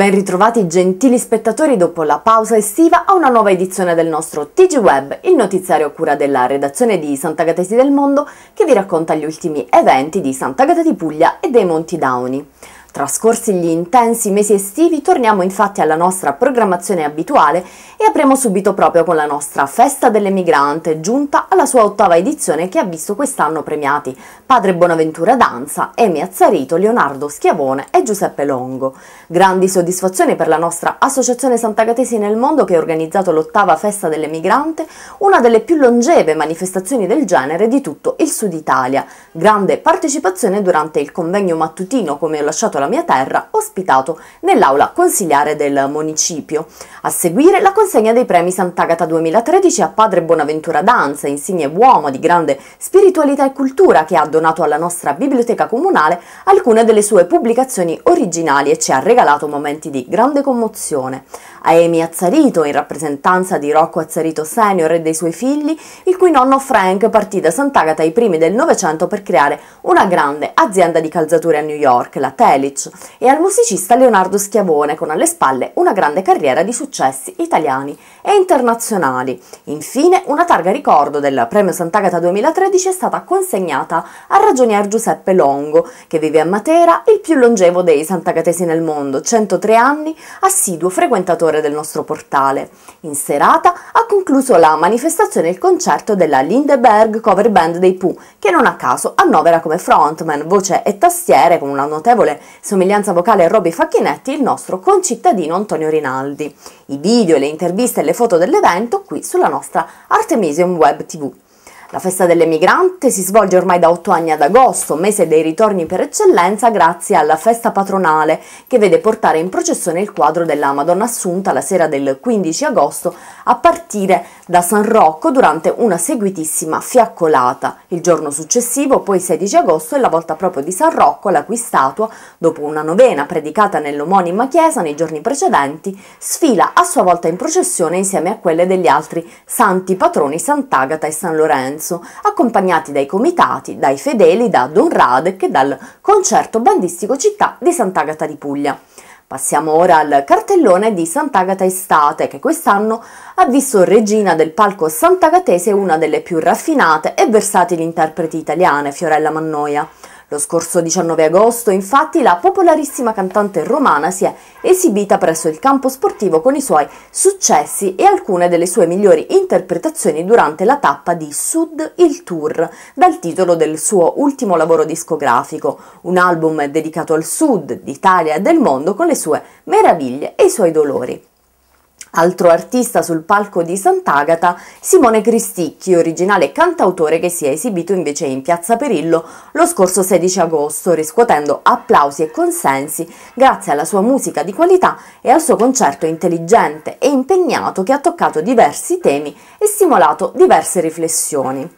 Ben ritrovati gentili spettatori dopo la pausa estiva a una nuova edizione del nostro TG Web, il notiziario a cura della redazione di Santa Gatesi del Mondo che vi racconta gli ultimi eventi di Sant'Agata di Puglia e dei Monti Dauni. Trascorsi gli intensi mesi estivi, torniamo infatti alla nostra programmazione abituale e apriamo subito proprio con la nostra Festa dell'Emigrante, giunta alla sua ottava edizione che ha visto quest'anno premiati Padre Bonaventura Danza, Emi Azzarito, Leonardo Schiavone e Giuseppe Longo. Grandi soddisfazioni per la nostra Associazione Sant'Agatesi nel Mondo che ha organizzato l'ottava Festa dell'Emigrante, una delle più longeve manifestazioni del genere di tutto il Sud Italia. Grande partecipazione durante il convegno mattutino, come ho lasciato la mia terra, ospitato nell'aula consigliare del municipio. A seguire la consegna dei premi Sant'Agata 2013 a padre Bonaventura Danza, insigne uomo di grande spiritualità e cultura che ha donato alla nostra biblioteca comunale alcune delle sue pubblicazioni originali e ci ha regalato momenti di grande commozione. A Emi Azzarito, in rappresentanza di Rocco Azzarito Senior e dei suoi figli, il cui nonno Frank partì da Sant'Agata ai primi del Novecento per creare una grande azienda di calzature a New York, la Teli, Beveridge e al musicista Leonardo Schiavone, con alle spalle una grande carriera di successi italiani e internazionali. Infine, una targa ricordo del Premio Sant'Agata 2013 è stata consegnata al ragionier Giuseppe Longo, che vive a Matera, il più longevo dei sant'agatesi nel mondo, 103 anni, assiduo frequentatore del nostro portale. In serata ha concluso la manifestazione il concerto della Lindeberg Cover Band dei Pooh, che non a caso annovera come frontman, voce e tastiere con una notevole somiglianza vocale a Roby Facchinetti, il nostro concittadino Antonio Rinaldi. I video, le interviste e le foto dell'evento qui sulla nostra Artemisium Web TV. La festa dell'emigrante si svolge ormai da otto anni ad agosto, mese dei ritorni per eccellenza, grazie alla festa patronale che vede portare in processione il quadro della Madonna Assunta la sera del 15 agosto a partire da San Rocco durante una seguitissima fiaccolata. Il giorno successivo, poi 16 agosto, è la volta proprio di San Rocco, la cui statua, dopo una novena predicata nell'omonima chiesa nei giorni precedenti, sfila a sua volta in processione insieme a quelle degli altri santi patroni Sant'Agata e San Lorenzo, accompagnati dai comitati, dai fedeli, da Don Radek e dal concerto bandistico Città di Sant'Agata di Puglia. Passiamo ora al cartellone di Sant'Agata Estate, che quest'anno ha visto regina del palco santagatese una delle più raffinate e versatili interpreti italiane, Fiorella Mannoia. Lo scorso 19 agosto, infatti, la popolarissima cantante romana si è esibita presso il campo sportivo con i suoi successi e alcune delle sue migliori interpretazioni durante la tappa di Sud il Tour, dal titolo del suo ultimo lavoro discografico, un album dedicato al sud d'Italia e del mondo con le sue meraviglie e i suoi dolori. Altro artista sul palco di Sant'Agata, Simone Cristicchi, originale cantautore che si è esibito invece in Piazza Perillo lo scorso 16 agosto, riscuotendo applausi e consensi grazie alla sua musica di qualità e al suo concerto intelligente e impegnato che ha toccato diversi temi e stimolato diverse riflessioni.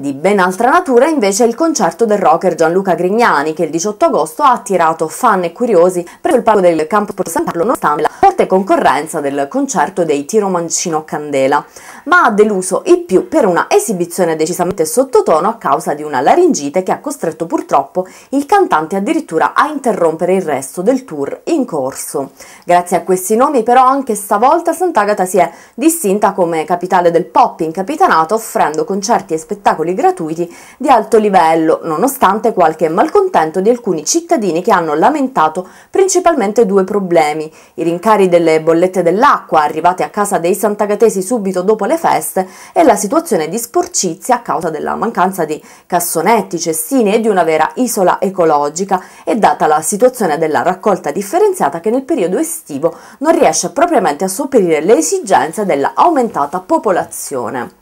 Di ben altra natura invece il concerto del rocker Gianluca Grignani che il 18 agosto ha attirato fan e curiosi presso il palco del Campo Porto San Carlo nonostante la forte concorrenza del concerto dei Tiro Mancino Candela, ma ha deluso i più per una esibizione decisamente sottotono a causa di una laringite che ha costretto purtroppo il cantante addirittura a interrompere il resto del tour in corso. Grazie a questi nomi però anche stavolta Sant'Agata si è distinta come capitale del pop in capitanato offrendo concerti e spettacoli spettacoli gratuiti di alto livello, nonostante qualche malcontento di alcuni cittadini che hanno lamentato principalmente due problemi, i rincari delle bollette dell'acqua arrivate a casa dei santagatesi subito dopo le feste e la situazione di sporcizia a causa della mancanza di cassonetti, cestini e di una vera isola ecologica e data la situazione della raccolta differenziata che nel periodo estivo non riesce propriamente a sopperire le esigenze dell'aumentata aumentata popolazione.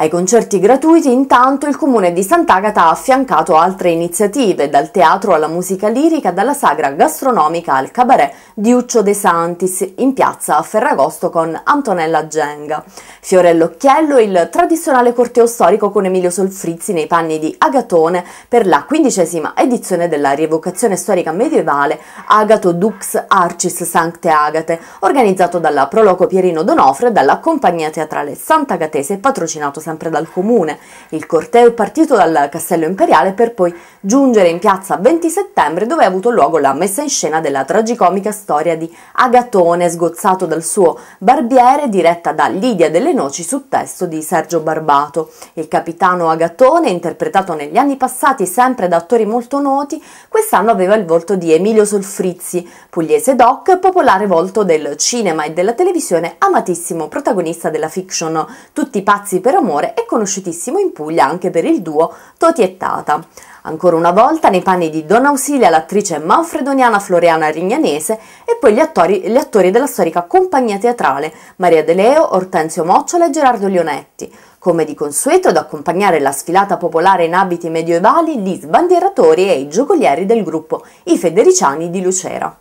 Ai concerti gratuiti intanto il comune di Sant'Agata ha affiancato altre iniziative, dal teatro alla musica lirica, dalla sagra gastronomica al cabaret di Uccio De Santis in piazza a Ferragosto con Antonella Genga. Fiorello Occhiello il tradizionale corteo storico con Emilio Solfrizzi nei panni di Agatone per la quindicesima edizione della rievocazione storica medievale Agato Dux Arcis Sancte Agate, organizzato dalla Proloco Pierino Donofre e dalla compagnia teatrale Sant'Agatese patrocinato Sant'Agata sempre dal comune. Il corteo è partito dal Castello Imperiale per poi giungere in piazza 20 settembre dove ha avuto luogo la messa in scena della tragicomica storia di Agatone sgozzato dal suo barbiere diretta da Lidia delle Noci su testo di Sergio Barbato. Il capitano Agatone, interpretato negli anni passati sempre da attori molto noti, quest'anno aveva il volto di Emilio Solfrizzi, pugliese doc, popolare volto del cinema e della televisione, amatissimo protagonista della fiction Tutti pazzi per amore tenore e conosciutissimo in Puglia anche per il duo Toti e Tata. Ancora una volta nei panni di Don Ausilia l'attrice manfredoniana Floriana Rignanese e poi gli attori, gli attori della storica compagnia teatrale Maria De Leo, Ortenzio Mocciola e Gerardo Leonetti. Come di consueto ad accompagnare la sfilata popolare in abiti medievali gli sbandieratori e i giocolieri del gruppo I Federiciani di Lucera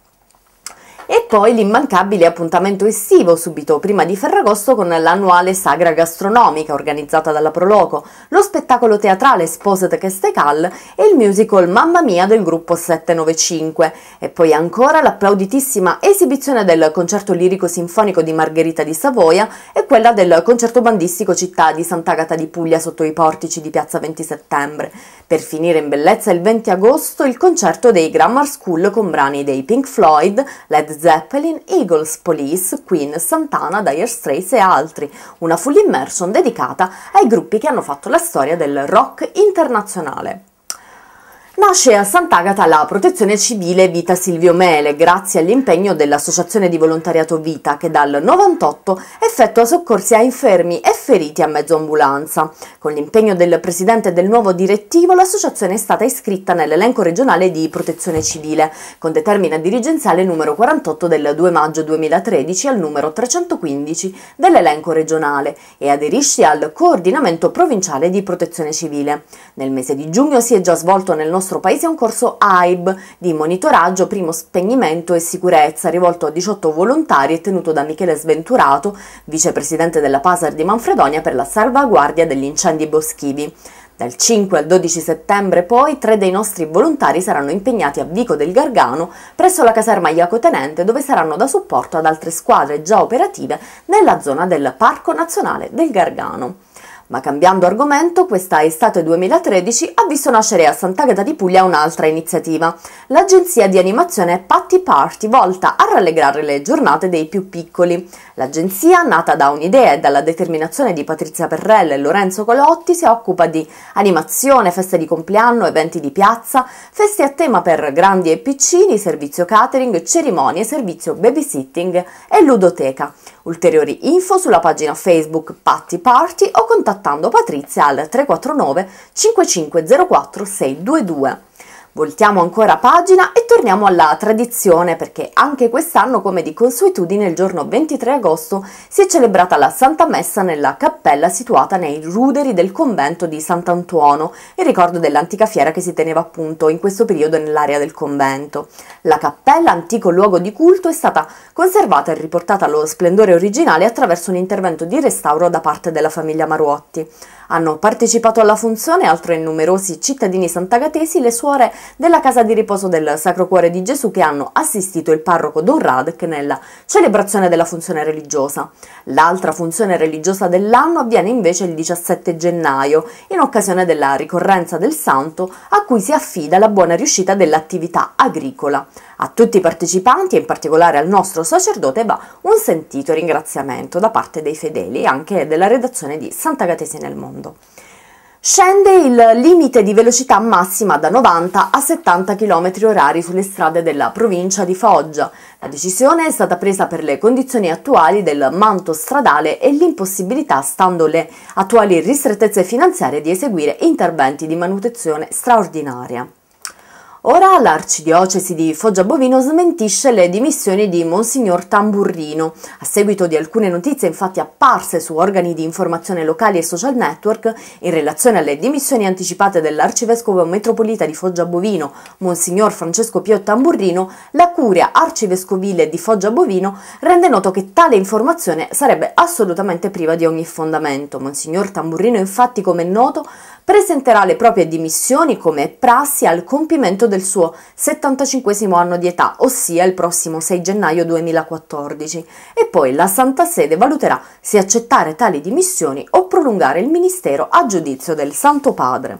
e poi l'immancabile appuntamento estivo subito prima di Ferragosto con l'annuale Sagra Gastronomica organizzata dalla Proloco, lo spettacolo teatrale Sposet che Stecal e il musical Mamma Mia del gruppo 795 e poi ancora l'applauditissima esibizione del concerto lirico sinfonico di Margherita di Savoia e quella del concerto bandistico Città di Sant'Agata di Puglia sotto i portici di Piazza 20 Settembre. Per finire in bellezza il 20 agosto il concerto dei Grammar School con brani dei Pink Floyd, Led Zeppelin, Eagles, Police, Queen, Santana, Dire Straits e altri, una full immersion dedicata ai gruppi che hanno fatto la storia del rock internazionale. Nasce a Sant'Agata la protezione civile Vita Silvio Mele grazie all'impegno dell'associazione di volontariato Vita che dal 98 effettua soccorsi a infermi e feriti a mezzo ambulanza. Con l'impegno del presidente e del nuovo direttivo l'associazione è stata iscritta nell'elenco regionale di protezione civile con determina dirigenziale numero 48 del 2 maggio 2013 al numero 315 dell'elenco regionale e aderisce al coordinamento provinciale di protezione civile. Nel mese di giugno si è già svolto nel nostro nostro paese un corso AIB di monitoraggio, primo spegnimento e sicurezza rivolto a 18 volontari e tenuto da Michele Sventurato, vicepresidente della Pasar di Manfredonia per la salvaguardia degli incendi boschivi. Dal 5 al 12 settembre poi tre dei nostri volontari saranno impegnati a Vico del Gargano presso la caserma Iacotenente dove saranno da supporto ad altre squadre già operative nella zona del Parco Nazionale del Gargano. Ma cambiando argomento, questa estate 2013 ha visto nascere a Sant'Agata di Puglia un'altra iniziativa, l'agenzia di animazione Patty Party, volta a rallegrare le giornate dei più piccoli. L'agenzia, nata da un'idea e dalla determinazione di Patrizia Perrella e Lorenzo Colotti, si occupa di animazione, feste di compleanno, eventi di piazza, feste a tema per grandi e piccini, servizio catering, cerimonie, servizio babysitting e ludoteca. Ulteriori info sulla pagina Facebook Patti Party o contattando Patrizia al 349 5504 622. Voltiamo ancora pagina e torniamo alla tradizione perché anche quest'anno, come di consuetudine, il giorno 23 agosto si è celebrata la Santa Messa nella cappella situata nei ruderi del convento di Sant'Antuono, in ricordo dell'antica fiera che si teneva appunto in questo periodo nell'area del convento. La cappella, antico luogo di culto, è stata conservata e riportata allo splendore originale attraverso un intervento di restauro da parte della famiglia Maruotti. Hanno partecipato alla funzione, altro e numerosi cittadini santagatesi, le suore della casa di riposo del Sacro Cuore di Gesù che hanno assistito il parroco Don Radek nella celebrazione della funzione religiosa. L'altra funzione religiosa dell'anno avviene invece il 17 gennaio, in occasione della ricorrenza del santo a cui si affida la buona riuscita dell'attività agricola. A tutti i partecipanti e in particolare al nostro sacerdote va un sentito ringraziamento da parte dei fedeli e anche della redazione di Santa Catesi nel Mondo. Scende il limite di velocità massima da 90 a 70 km h sulle strade della provincia di Foggia. La decisione è stata presa per le condizioni attuali del manto stradale e l'impossibilità, stando le attuali ristrettezze finanziarie, di eseguire interventi di manutenzione straordinaria. Ora l'arcidiocesi di Foggia Bovino smentisce le dimissioni di Monsignor Tamburrino. A seguito di alcune notizie infatti apparse su organi di informazione locali e social network in relazione alle dimissioni anticipate dell'arcivescovo metropolita di Foggia Bovino, Monsignor Francesco Pio Tamburrino, la curia arcivescovile di Foggia Bovino rende noto che tale informazione sarebbe assolutamente priva di ogni fondamento. Monsignor Tamburrino infatti, come è noto, presenterà le proprie dimissioni come prassi al compimento del suo 75 anno di età, ossia il prossimo 6 gennaio 2014, e poi la Santa Sede valuterà se accettare tali dimissioni o prolungare il ministero a giudizio del Santo Padre.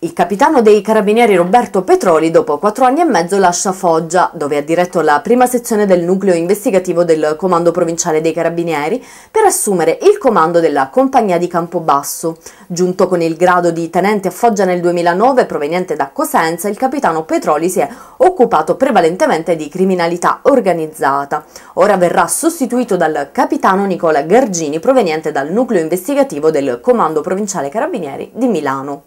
Il capitano dei carabinieri Roberto Petroli dopo quattro anni e mezzo lascia Foggia, dove ha diretto la prima sezione del nucleo investigativo del Comando Provinciale dei Carabinieri, per assumere il comando della Compagnia di Campobasso. Giunto con il grado di tenente a Foggia nel 2009, proveniente da Cosenza, il capitano Petroli si è occupato prevalentemente di criminalità organizzata. Ora verrà sostituito dal capitano Nicola Gargini, proveniente dal nucleo investigativo del Comando Provinciale Carabinieri di Milano.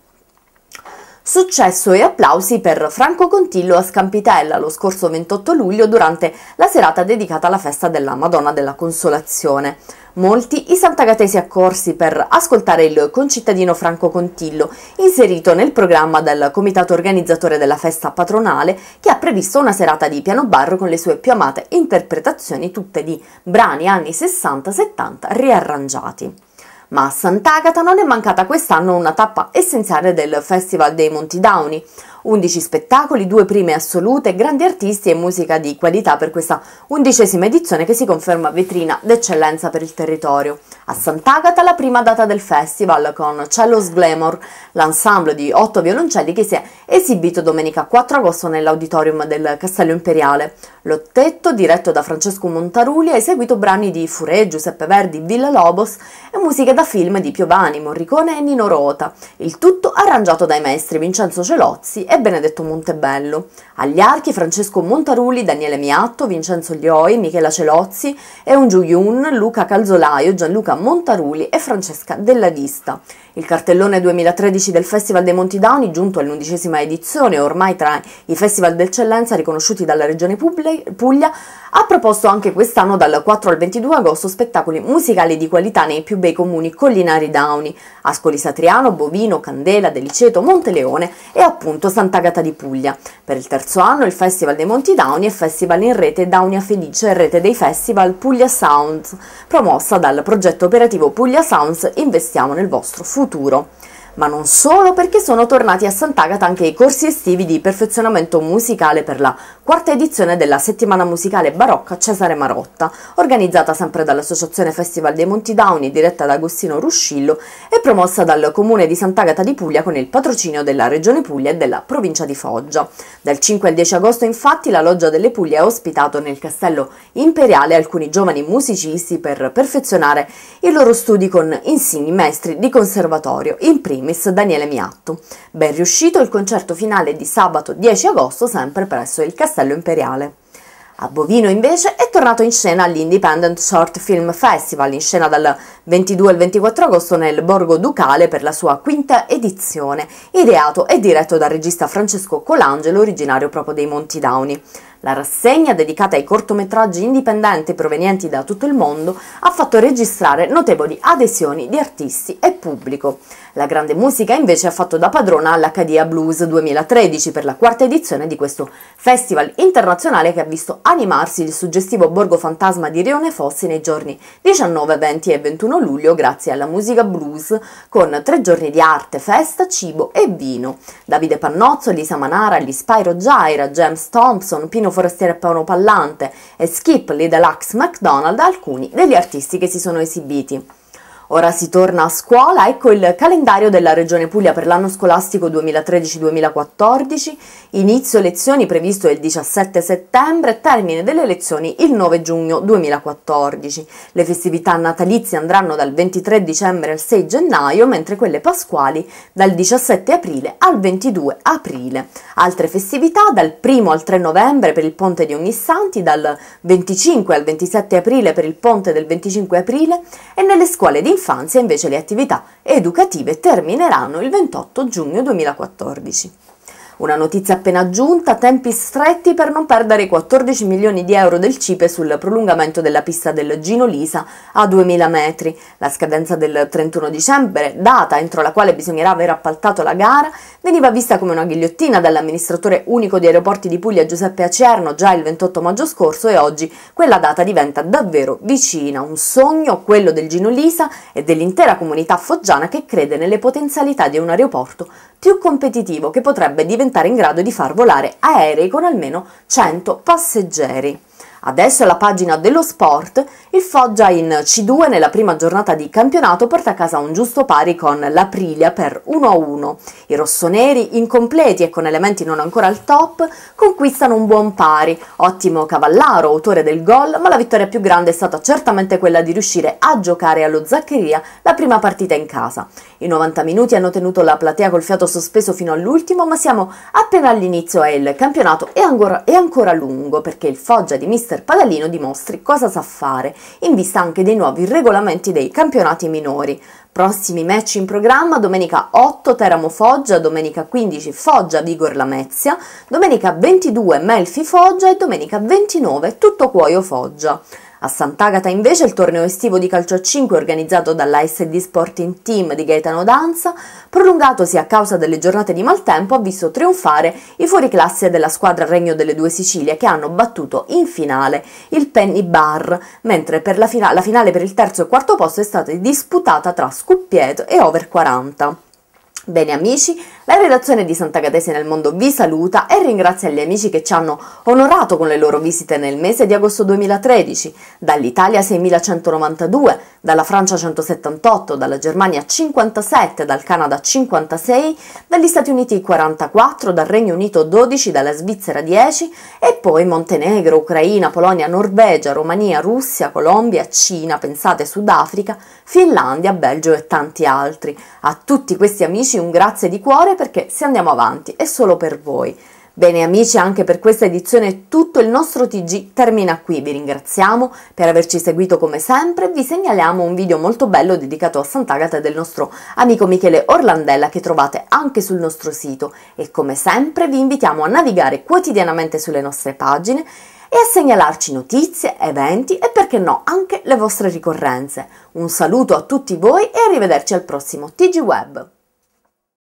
Successo e applausi per Franco Contillo a Scampitella lo scorso 28 luglio durante la serata dedicata alla festa della Madonna della Consolazione. Molti i santagatesi accorsi per ascoltare il concittadino Franco Contillo, inserito nel programma del comitato organizzatore della festa patronale, che ha previsto una serata di piano barro con le sue più amate interpretazioni, tutte di brani anni 60-70 riarrangiati ma a Sant'Agata non è mancata quest'anno una tappa essenziale del Festival dei Monti Dauni, 11 spettacoli, due prime assolute, grandi artisti e musica di qualità per questa undicesima edizione che si conferma vetrina d'eccellenza per il territorio. A Sant'Agata la prima data del festival con Cellos Glamour, l'ensemble di otto violoncelli che si è esibito domenica 4 agosto nell'auditorium del Castello Imperiale. L'ottetto, diretto da Francesco Montaruli, ha eseguito brani di Furé, Giuseppe Verdi, Villa Lobos e musiche da film di Piovani, Morricone e Nino Rota. Il tutto arrangiato dai maestri Vincenzo Celozzi e Benedetto Montebello. Agli archi Francesco Montarulli, Daniele Miatto, Vincenzo Lioi, Michela Celozzi, Eun Giuyun, Luca Calzolaio, Gianluca Montarulli e Francesca Della Vista. Il cartellone 2013 del Festival dei Monti Dani, giunto all'undicesima edizione, ormai tra i festival d'eccellenza riconosciuti dalla Regione Puglia, ha proposto anche quest'anno dal 4 al 22 agosto spettacoli musicali di qualità nei più bei comuni collinari dauni, Ascoli Satriano, Bovino, Candela, Deliceto, Monteleone e appunto San Sant'Agata di Puglia. Per il terzo anno il Festival dei Monti Downey e Festival in rete Daunia Felice e rete dei festival Puglia Sounds, promossa dal progetto operativo Puglia Sounds Investiamo nel vostro futuro ma non solo perché sono tornati a Sant'Agata anche i corsi estivi di perfezionamento musicale per la quarta edizione della settimana musicale barocca Cesare Marotta, organizzata sempre dall'Associazione Festival dei Monti Downi, diretta da Agostino Ruscillo e promossa dal Comune di Sant'Agata di Puglia con il patrocinio della Regione Puglia e della provincia di Foggia. Dal 5 al 10 agosto infatti la Loggia delle Puglie ha ospitato nel Castello Imperiale alcuni giovani musicisti per perfezionare i loro studi con insigni maestri di conservatorio, in primis Miss Daniele Miattu. Ben riuscito il concerto finale di sabato 10 agosto sempre presso il Castello Imperiale. A Bovino invece è tornato in scena all'Independent Short Film Festival, in scena dal 22 al 24 agosto nel Borgo Ducale per la sua quinta edizione, ideato e diretto dal regista Francesco Colangelo, originario proprio dei Monti Downey. La rassegna dedicata ai cortometraggi indipendenti provenienti da tutto il mondo ha fatto registrare notevoli adesioni di artisti e pubblico. La grande musica invece ha fatto da padrona all'Acadia Blues 2013 per la quarta edizione di questo festival internazionale che ha visto animarsi il suggestivo borgo fantasma di Rione Fossi nei giorni 19, 20 e 21 luglio grazie alla musica blues con tre giorni di arte, festa, cibo e vino. Davide Pannozzo, Elisa Manara, gli Spyro Gyra, James Thompson, Pino Forestiere Paolo Pallante e Skip Lidalax McDonald alcuni degli artisti che si sono esibiti. Ora si torna a scuola, ecco il calendario della Regione Puglia per l'anno scolastico 2013-2014, inizio lezioni previsto il 17 settembre, termine delle lezioni il 9 giugno 2014. Le festività natalizie andranno dal 23 dicembre al 6 gennaio, mentre quelle pasquali dal 17 aprile al 22 aprile. Altre festività dal 1 al 3 novembre per il Ponte di Ognissanti, dal 25 al 27 aprile per il Ponte del 25 aprile e nelle scuole di infanzia invece le attività educative termineranno il 28 giugno 2014. Una notizia appena giunta, tempi stretti per non perdere i 14 milioni di euro del CIPE sul prolungamento della pista del Gino Lisa a 2000 metri. La scadenza del 31 dicembre, data entro la quale bisognerà aver appaltato la gara, veniva vista come una ghigliottina dall'amministratore unico di aeroporti di Puglia Giuseppe Acerno già il 28 maggio scorso e oggi quella data diventa davvero vicina, un sogno quello del Gino Lisa e dell'intera comunità foggiana che crede nelle potenzialità di un aeroporto più competitivo che potrebbe diventare diventare in grado di far volare aerei con almeno 100 passeggeri. Adesso alla pagina dello sport, il Foggia in C2 nella prima giornata di campionato porta a casa un giusto pari con l'Aprilia per 1-1. I rossoneri, incompleti e con elementi non ancora al top, conquistano un buon pari. Ottimo Cavallaro, autore del gol, ma la vittoria più grande è stata certamente quella di riuscire a giocare allo Zaccheria la prima partita in casa. I 90 minuti hanno tenuto la platea col fiato sospeso fino all'ultimo, ma siamo appena all'inizio e il campionato è ancora, è ancora lungo perché il Foggia di Mr mister Padalino dimostri cosa sa fare, in vista anche dei nuovi regolamenti dei campionati minori. Prossimi match in programma domenica 8 Teramo Foggia, domenica 15 Foggia Vigor Lamezia, domenica 22 Melfi Foggia e domenica 29 Tutto Cuoio Foggia. A Sant'Agata invece il torneo estivo di calcio a 5 organizzato dall'ASD Sporting Team di Gaetano Danza, prolungatosi a causa delle giornate di maltempo, ha visto trionfare i fuoriclasse della squadra Regno delle Due Sicilie che hanno battuto in finale il Penny Bar, mentre la, fina la finale per il terzo e quarto posto è stata disputata tra Scuppieto e Over 40. Bene amici, la redazione di Santa Catese nel Mondo vi saluta e ringrazia gli amici che ci hanno onorato con le loro visite nel mese di agosto 2013, dall'Italia 6192, dalla Francia 178, dalla Germania 57, dal Canada 56, dagli Stati Uniti 44, dal Regno Unito 12, dalla Svizzera 10 e poi Montenegro, Ucraina, Polonia, Norvegia, Romania, Russia, Colombia, Cina, pensate Sudafrica, Finlandia, Belgio e tanti altri. A tutti questi amici un grazie di cuore perché se andiamo avanti è solo per voi. Bene amici, anche per questa edizione tutto il nostro TG termina qui. Vi ringraziamo per averci seguito come sempre vi segnaliamo un video molto bello dedicato a Sant'Agata del nostro amico Michele Orlandella che trovate anche sul nostro sito e come sempre vi invitiamo a navigare quotidianamente sulle nostre pagine e a segnalarci notizie, eventi e perché no anche le vostre ricorrenze. Un saluto a tutti voi e arrivederci al prossimo TG Web.